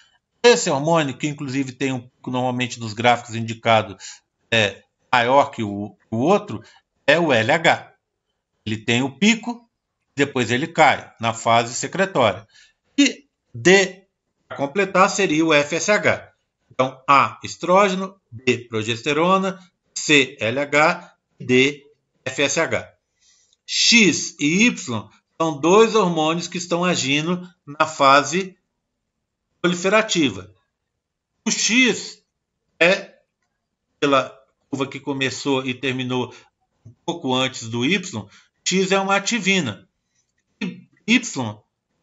Esse hormônio, que inclusive tem um pico normalmente nos gráficos indicado é maior que o, o outro, é o LH. Ele tem o pico depois ele cai na fase secretória. E D, para completar, seria o FSH. Então, A, estrógeno, B, progesterona, C, LH, D, FSH. X e Y são dois hormônios que estão agindo na fase proliferativa. O X é pela curva que começou e terminou um pouco antes do Y, X é uma ativina. Y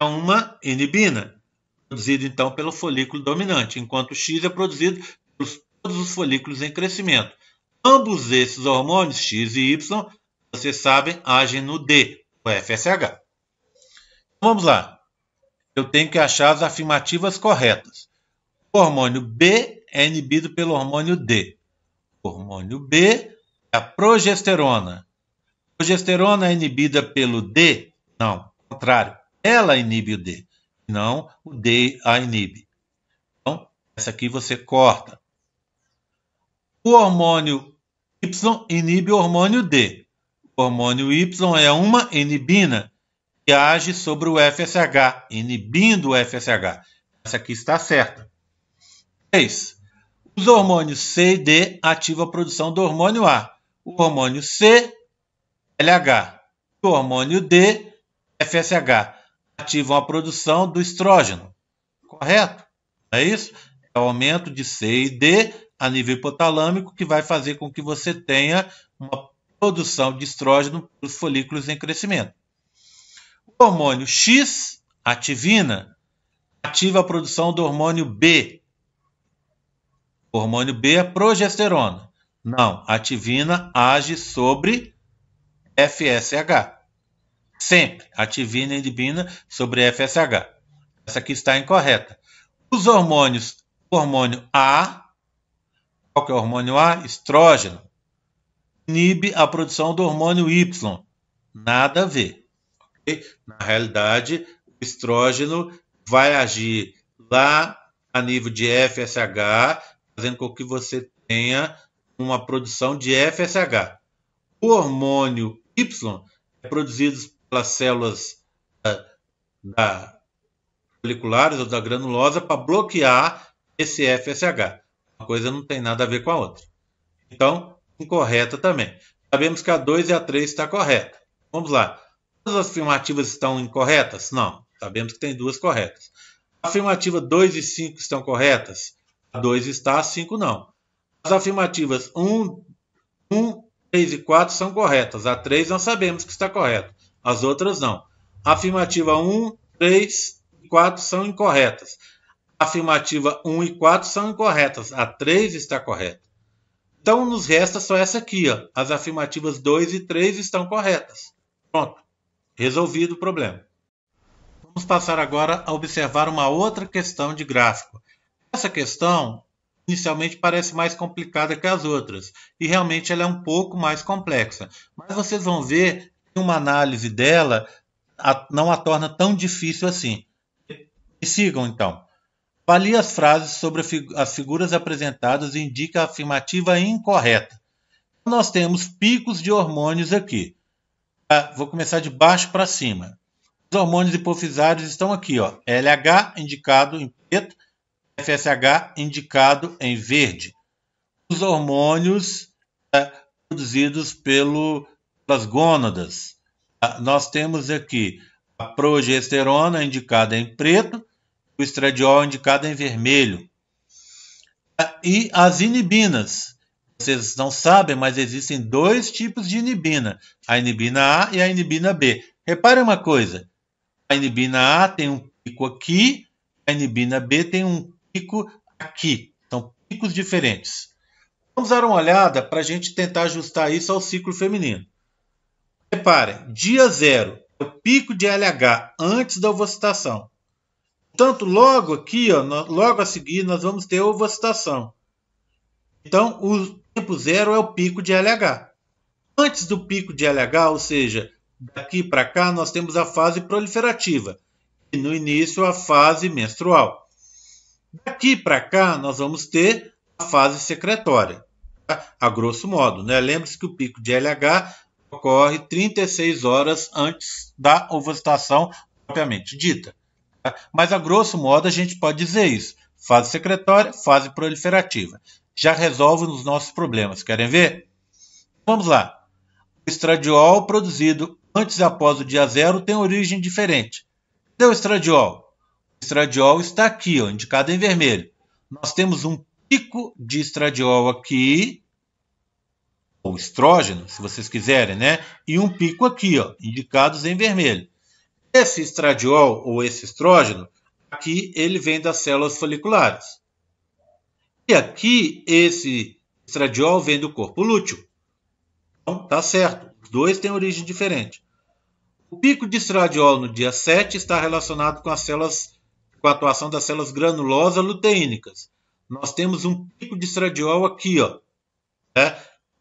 é uma inibina, produzida então pelo folículo dominante, enquanto X é produzido por todos os folículos em crescimento. Ambos esses hormônios, X e Y, vocês sabem, agem no D, o FSH. Então, vamos lá. Eu tenho que achar as afirmativas corretas. O hormônio B é inibido pelo hormônio D. O hormônio B é a progesterona. A progesterona é inibida pelo D? Não contrário, ela inibe o D, não o D a inibe. Então, essa aqui você corta. O hormônio Y inibe o hormônio D. O hormônio Y é uma inibina que age sobre o FSH, inibindo o FSH. Essa aqui está certa. 3. Os hormônios C e D ativam a produção do hormônio A. O hormônio C, LH. O hormônio D, FSH ativam a produção do estrógeno, correto? é isso? É o aumento de C e D a nível hipotalâmico que vai fazer com que você tenha uma produção de estrógeno para os folículos em crescimento. O hormônio X, ativina, ativa a produção do hormônio B. O hormônio B é progesterona. Não, ativina age sobre FSH sempre ativina e libina sobre FSH. Essa aqui está incorreta. Os hormônios, o hormônio A, qual que é o hormônio A? Estrógeno. Inibe a produção do hormônio Y. Nada a ver. Okay? Na realidade, o estrógeno vai agir lá a nível de FSH, fazendo com que você tenha uma produção de FSH. O hormônio Y é produzido pelas células da, eh, da moleculares ou da granulosa para bloquear esse FSH. Uma coisa não tem nada a ver com a outra. Então, incorreta também. Sabemos que a 2 e a 3 está correta. Vamos lá. Todas as afirmativas estão incorretas? Não. Sabemos que tem duas corretas. A afirmativa 2 e 5 estão corretas? A 2 está, a 5 não. As afirmativas 1, 1, 3 e 4 são corretas. A 3 nós sabemos que está correta. As outras não. Afirmativa 1, 3 e 4 são incorretas. Afirmativa 1 e 4 são incorretas. A 3 está correta. Então, nos resta só essa aqui. Ó. As afirmativas 2 e 3 estão corretas. Pronto. Resolvido o problema. Vamos passar agora a observar uma outra questão de gráfico. Essa questão, inicialmente, parece mais complicada que as outras. E realmente ela é um pouco mais complexa. Mas vocês vão ver uma análise dela a, não a torna tão difícil assim. Me sigam então. Avalie as frases sobre fig as figuras apresentadas e indica a afirmativa incorreta. Nós temos picos de hormônios aqui. Ah, vou começar de baixo para cima. Os hormônios hipofisários estão aqui, ó. LH indicado em preto, FSH indicado em verde. Os hormônios ah, produzidos pelo pelas gônadas. Ah, nós temos aqui a progesterona indicada em preto, o estradiol indicado em vermelho. Ah, e as inibinas. Vocês não sabem, mas existem dois tipos de inibina: a inibina A e a inibina B. Repare uma coisa: a inibina A tem um pico aqui, a inibina B tem um pico aqui. São picos diferentes. Vamos dar uma olhada para a gente tentar ajustar isso ao ciclo feminino. Repare, dia zero é o pico de LH antes da ovocitação. Tanto logo aqui, ó, logo a seguir, nós vamos ter ovocitação. Então, o tempo zero é o pico de LH. Antes do pico de LH, ou seja, daqui para cá, nós temos a fase proliferativa e no início a fase menstrual. Daqui para cá, nós vamos ter a fase secretória, tá? a grosso modo. Né? Lembre-se que o pico de LH ocorre 36 horas antes da ovocitação propriamente dita. Mas, a grosso modo, a gente pode dizer isso. Fase secretória, fase proliferativa. Já resolve os nossos problemas. Querem ver? Vamos lá. O estradiol produzido antes e após o dia zero tem origem diferente. Cadê o estradiol? O estradiol está aqui, ó, indicado em vermelho. Nós temos um pico de estradiol aqui, ou estrógeno, se vocês quiserem, né? E um pico aqui, ó, indicados em vermelho. Esse estradiol ou esse estrógeno, aqui ele vem das células foliculares. E aqui esse estradiol vem do corpo lúteo. Então, tá certo. Os dois têm origem diferente. O pico de estradiol no dia 7 está relacionado com as células com a atuação das células granulosa luteínicas. Nós temos um pico de estradiol aqui, ó. Né?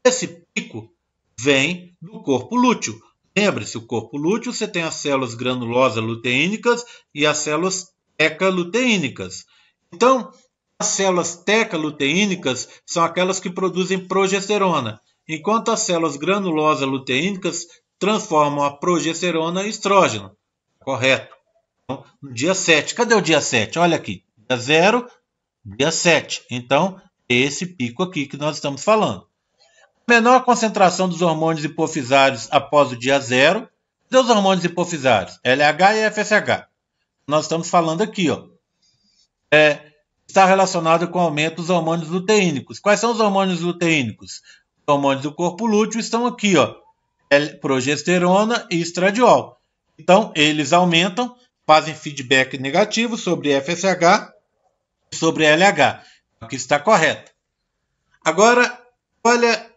Esse pico vem do corpo lúteo. Lembre-se, o corpo lúteo você tem as células granulosas luteínicas e as células tecaluteínicas. Então, as células tecaluteínicas são aquelas que produzem progesterona, enquanto as células granulosas luteínicas transformam a progesterona em estrógeno. Correto. Então, no dia 7. Cadê o dia 7? Olha aqui. Dia 0, dia 7. Então, é esse pico aqui que nós estamos falando menor concentração dos hormônios hipofisários após o dia zero os hormônios hipofisários, LH e FSH. Nós estamos falando aqui, ó. É, está relacionado com o aumento dos hormônios luteínicos. Quais são os hormônios luteínicos? Os hormônios do corpo lúteo estão aqui, ó. Progesterona e estradiol. Então, eles aumentam, fazem feedback negativo sobre FSH e sobre LH, o que está correto. Agora, olha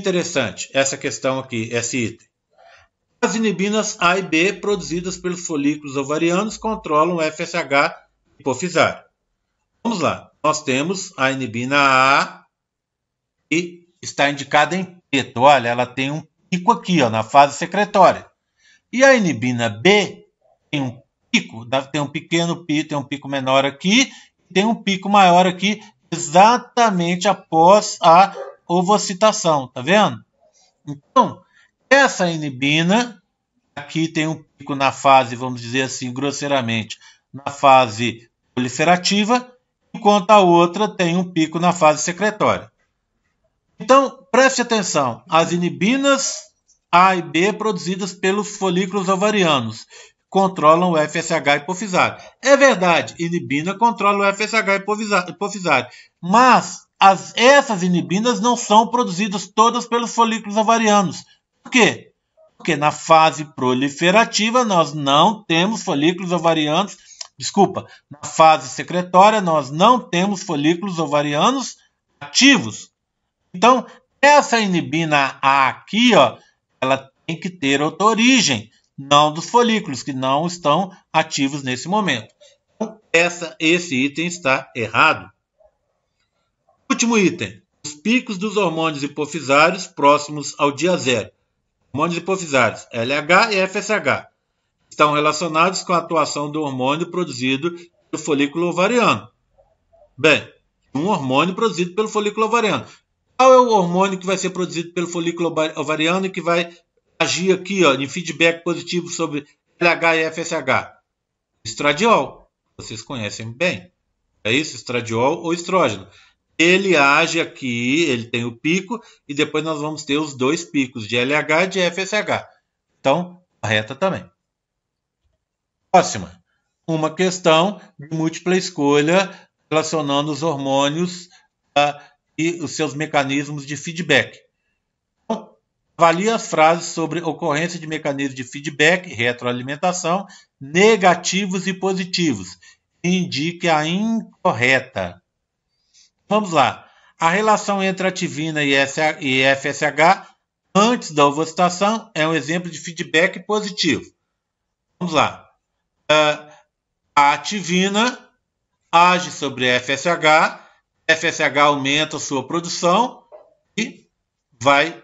interessante essa questão aqui, esse item. As inibinas A e B produzidas pelos folículos ovarianos controlam o FSH hipofisário. Vamos lá. Nós temos a inibina A e está indicada em preto. Olha, ela tem um pico aqui, ó, na fase secretória. E a inibina B tem um pico, tem um pequeno pico, tem um pico menor aqui, tem um pico maior aqui, exatamente após a ovocitação, tá vendo? Então, essa inibina, aqui tem um pico na fase, vamos dizer assim, grosseiramente, na fase proliferativa, enquanto a outra tem um pico na fase secretória. Então, preste atenção, as inibinas A e B produzidas pelos folículos ovarianos controlam o FSH hipofisário. É verdade, inibina controla o FSH hipofisário, mas as, essas inibinas não são produzidas todas pelos folículos ovarianos. Por quê? Porque na fase proliferativa nós não temos folículos ovarianos. Desculpa, na fase secretória nós não temos folículos ovarianos ativos. Então, essa inibina A aqui, ó, ela tem que ter outra origem, não dos folículos, que não estão ativos nesse momento. Então, essa, esse item está errado. Último item: os picos dos hormônios hipofisários próximos ao dia zero. Hormônios hipofisários LH e FSH estão relacionados com a atuação do hormônio produzido pelo folículo ovariano. Bem, um hormônio produzido pelo folículo ovariano. Qual é o hormônio que vai ser produzido pelo folículo ovariano e que vai agir aqui ó, em feedback positivo sobre LH e FSH? Estradiol. Vocês conhecem bem. É isso, estradiol ou estrógeno ele age aqui, ele tem o pico, e depois nós vamos ter os dois picos de LH e de FSH. Então, reta também. Próxima. Uma questão de múltipla escolha relacionando os hormônios uh, e os seus mecanismos de feedback. Então, avalie as frases sobre ocorrência de mecanismos de feedback, retroalimentação, negativos e positivos. Indique a incorreta. Vamos lá. A relação entre ativina e FSH antes da ovocitação é um exemplo de feedback positivo. Vamos lá. Ah, a ativina age sobre FSH, FSH aumenta sua produção e vai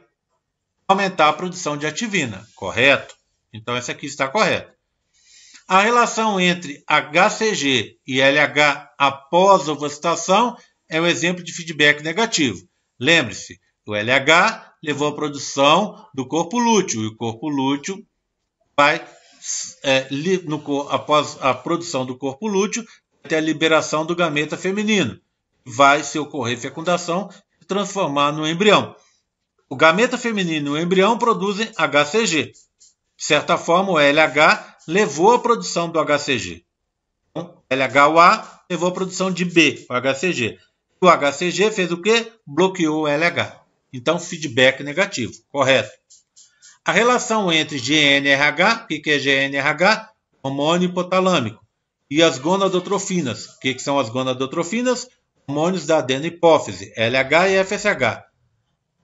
aumentar a produção de ativina, correto? Então, essa aqui está correta. A relação entre HCG e LH após ovocitação é um exemplo de feedback negativo. Lembre-se, o LH levou à produção do corpo lúteo, e o corpo lúteo vai, é, no, após a produção do corpo lúteo, até a liberação do gameta feminino. Vai, se ocorrer fecundação, se transformar no embrião. O gameta feminino e o embrião produzem HCG. De certa forma, o LH levou à produção do HCG. Então, LHA levou à produção de B, o HCG o HCG fez o quê? Bloqueou o LH. Então, feedback negativo, correto. A relação entre GNRH, o que, que é GNRH? Hormônio hipotalâmico. E as gonadotrofinas, o que, que são as gonadotrofinas? Hormônios da adenohipófise, LH e FSH.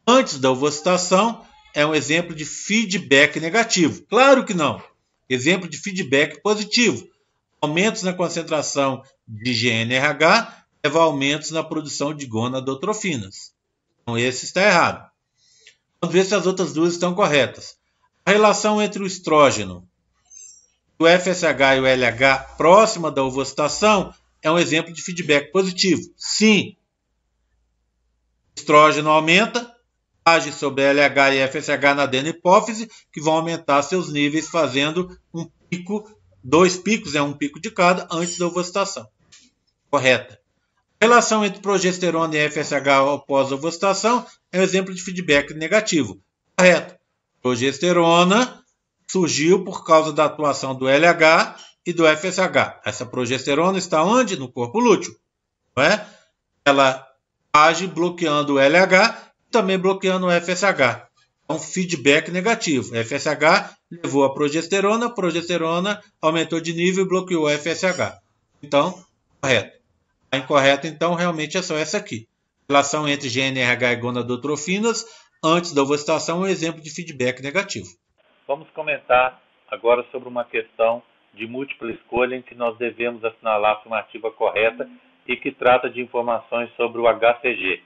Antes da ovocitação, é um exemplo de feedback negativo. Claro que não. Exemplo de feedback positivo. Aumentos na concentração de GNRH leva a aumentos na produção de gonadotrofinas. Então, esse está errado. Vamos ver se as outras duas estão corretas. A relação entre o estrógeno, o FSH e o LH próxima da ovocitação é um exemplo de feedback positivo. Sim, o estrógeno aumenta, age sobre LH e FSH na adenohipófise, que vão aumentar seus níveis, fazendo um pico, dois picos, é um pico de cada, antes da ovocitação. Correta relação entre progesterona e FSH após ovocitação é um exemplo de feedback negativo. Correto. Progesterona surgiu por causa da atuação do LH e do FSH. Essa progesterona está onde? No corpo lúteo. Não é? Ela age bloqueando o LH e também bloqueando o FSH. É um feedback negativo. FSH levou a progesterona, progesterona aumentou de nível e bloqueou o FSH. Então, correto. Tá incorreta, então realmente é só essa aqui. Relação entre GNRH e gonadotrofinas antes da ovocitação é um exemplo de feedback negativo. Vamos comentar agora sobre uma questão de múltipla escolha em que nós devemos assinalar a afirmativa correta e que trata de informações sobre o HCG.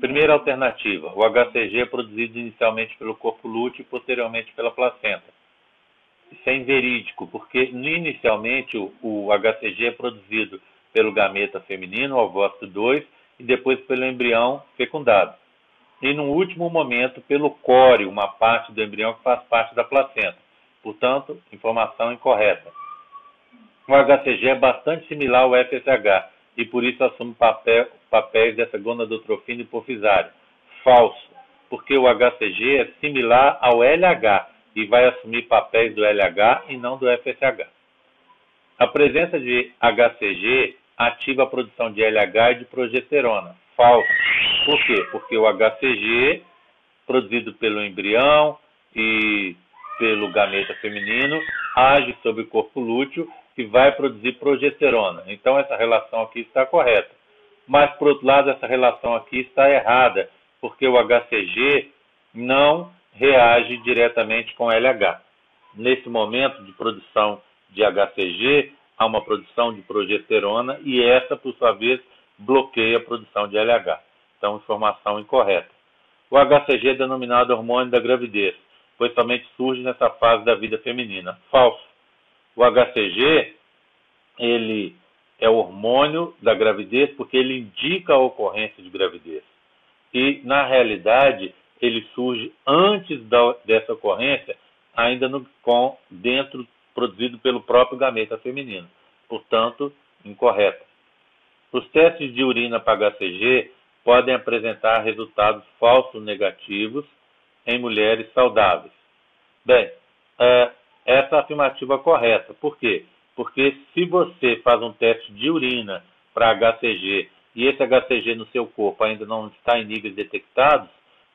Primeira alternativa, o HCG é produzido inicialmente pelo corpo lúteo e posteriormente pela placenta. Isso é inverídico, porque inicialmente o HCG é produzido pelo gameta feminino, ovócito 2, e depois pelo embrião fecundado. E, no último momento, pelo core, uma parte do embrião que faz parte da placenta. Portanto, informação incorreta. O HCG é bastante similar ao FSH e, por isso, assume papel, papéis dessa gonadotrofina hipofisária. Falso, porque o HCG é similar ao LH e vai assumir papéis do LH e não do FSH. A presença de HCG ativa a produção de LH e de progesterona. Falso. Por quê? Porque o HCG, produzido pelo embrião e pelo gameta feminino, age sobre o corpo lúteo e vai produzir progesterona. Então, essa relação aqui está correta. Mas, por outro lado, essa relação aqui está errada, porque o HCG não reage diretamente com LH. Nesse momento de produção de HCG, há uma produção de progesterona e essa, por sua vez, bloqueia a produção de LH. Então, informação incorreta. O HCG é denominado hormônio da gravidez, pois somente surge nessa fase da vida feminina. Falso. O HCG, ele é o hormônio da gravidez porque ele indica a ocorrência de gravidez. E, na realidade, ele surge antes da, dessa ocorrência, ainda no, com, dentro produzido pelo próprio gameta feminino, portanto, incorreta. Os testes de urina para HCG podem apresentar resultados falsos negativos em mulheres saudáveis. Bem, é, essa é afirmativa é correta. Por quê? Porque se você faz um teste de urina para HCG e esse HCG no seu corpo ainda não está em níveis detectados,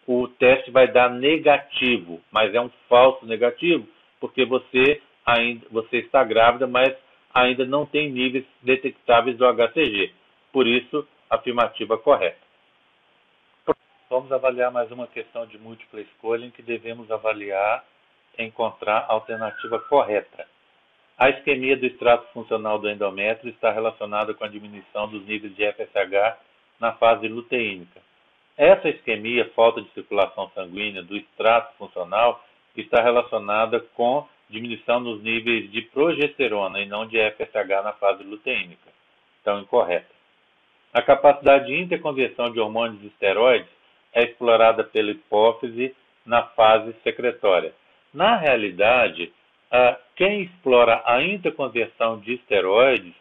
o teste vai dar negativo, mas é um falso negativo, porque você ainda, você está grávida, mas ainda não tem níveis detectáveis do HCG. Por isso, afirmativa correta. Vamos avaliar mais uma questão de múltipla escolha em que devemos avaliar e encontrar a alternativa correta. A isquemia do extrato funcional do endométrio está relacionada com a diminuição dos níveis de FSH na fase luteínica. Essa isquemia, falta de circulação sanguínea do extrato funcional, está relacionada com diminuição nos níveis de progesterona e não de FSH na fase luteínica, então incorreta. A capacidade de interconversão de hormônios esteroides é explorada pela hipófise na fase secretória. Na realidade, quem explora a interconversão de esteroides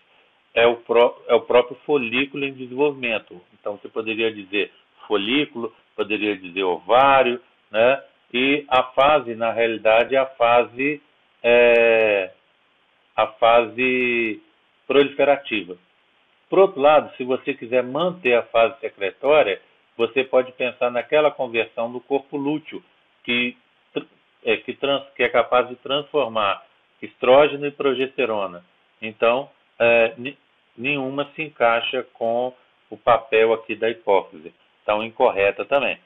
é o, pró é o próprio folículo em desenvolvimento. Então, você poderia dizer folículo, poderia dizer ovário, né? E a fase, na realidade, é a fase é, a fase proliferativa. Por outro lado, se você quiser manter a fase secretória, você pode pensar naquela conversão do corpo lúteo, que é, que, trans, que é capaz de transformar estrógeno e progesterona. Então, é, nenhuma se encaixa com o papel aqui da hipófise. Então, incorreta também.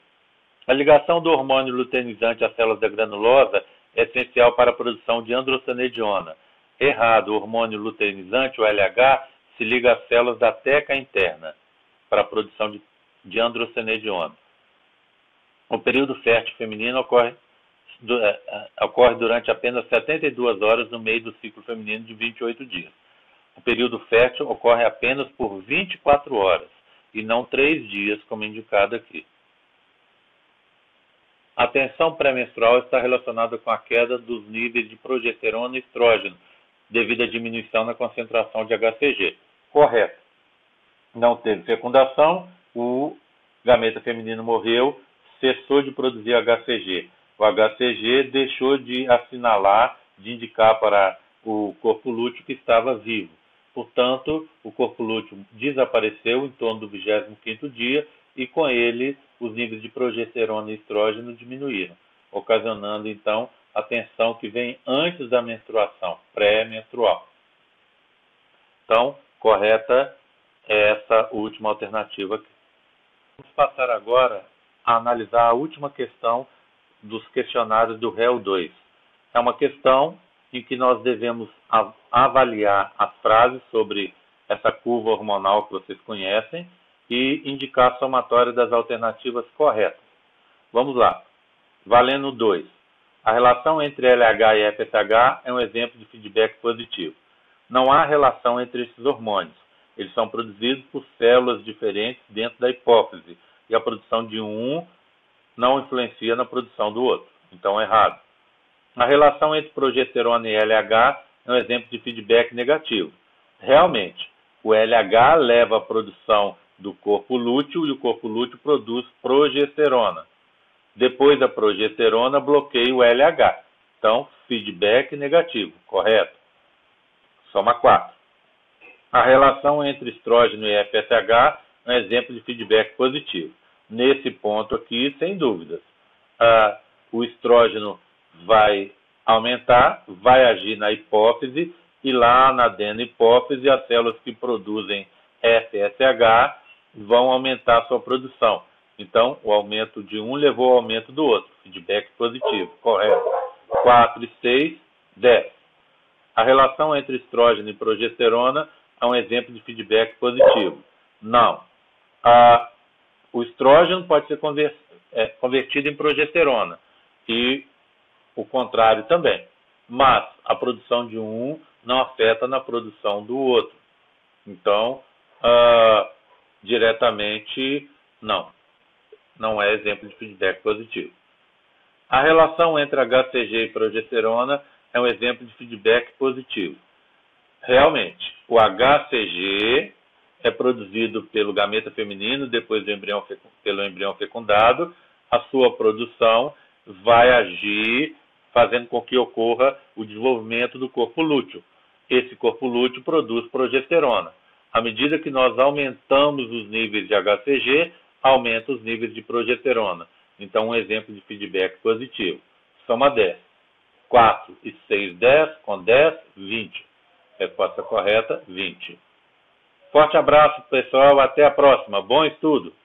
A ligação do hormônio luteinizante às células da granulosa é essencial para a produção de androstenediona. Errado, o hormônio luteinizante, o LH, se liga às células da teca interna para a produção de, de androstenediona. O período fértil feminino ocorre, do, eh, eh, ocorre durante apenas 72 horas no meio do ciclo feminino de 28 dias. O período fértil ocorre apenas por 24 horas e não 3 dias, como indicado aqui. A tensão pré-menstrual está relacionada com a queda dos níveis de progesterona e estrógeno, devido à diminuição na concentração de HCG. Correto. Não teve fecundação, o gameta feminino morreu, cessou de produzir HCG. O HCG deixou de assinalar, de indicar para o corpo lúteo que estava vivo. Portanto, o corpo lúteo desapareceu em torno do 25º dia e com ele os níveis de progesterona e estrógeno diminuíram, ocasionando então a tensão que vem antes da menstruação, pré-menstrual. Então, correta é essa última alternativa. Aqui. Vamos passar agora a analisar a última questão dos questionários do rel 2. É uma questão em que nós devemos avaliar as frases sobre essa curva hormonal que vocês conhecem e indicar a somatória das alternativas corretas. Vamos lá. Valendo 2. A relação entre LH e FSH é um exemplo de feedback positivo. Não há relação entre esses hormônios. Eles são produzidos por células diferentes dentro da hipófise e a produção de um não influencia na produção do outro. Então, é errado. A relação entre progesterona e LH é um exemplo de feedback negativo. Realmente, o LH leva à produção do corpo lúteo e o corpo lúteo produz progesterona. Depois da progesterona, bloqueia o LH. Então, feedback negativo, correto? Soma 4. A relação entre estrógeno e FSH é um exemplo de feedback positivo. Nesse ponto aqui, sem dúvidas, o estrógeno vai aumentar, vai agir na hipófise e lá na dentro hipófise as células que produzem FSH vão aumentar a sua produção. Então, o aumento de um levou ao aumento do outro. Feedback positivo, correto. 4 e 6, 10. A relação entre estrógeno e progesterona é um exemplo de feedback positivo. Não. A, o estrógeno pode ser conver, é, convertido em progesterona e o contrário também. Mas a produção de um não afeta na produção do outro. Então, uh, diretamente, não. Não é exemplo de feedback positivo. A relação entre HCG e progesterona é um exemplo de feedback positivo. Realmente, o HCG é produzido pelo gameta feminino, depois embrião, pelo embrião fecundado. A sua produção vai agir fazendo com que ocorra o desenvolvimento do corpo lúteo. Esse corpo lúteo produz progesterona. À medida que nós aumentamos os níveis de HCG, aumenta os níveis de progesterona. Então, um exemplo de feedback positivo. Soma 10. 4 e 6, 10. Com 10, 20. Resposta correta, 20. Forte abraço, pessoal. Até a próxima. Bom estudo!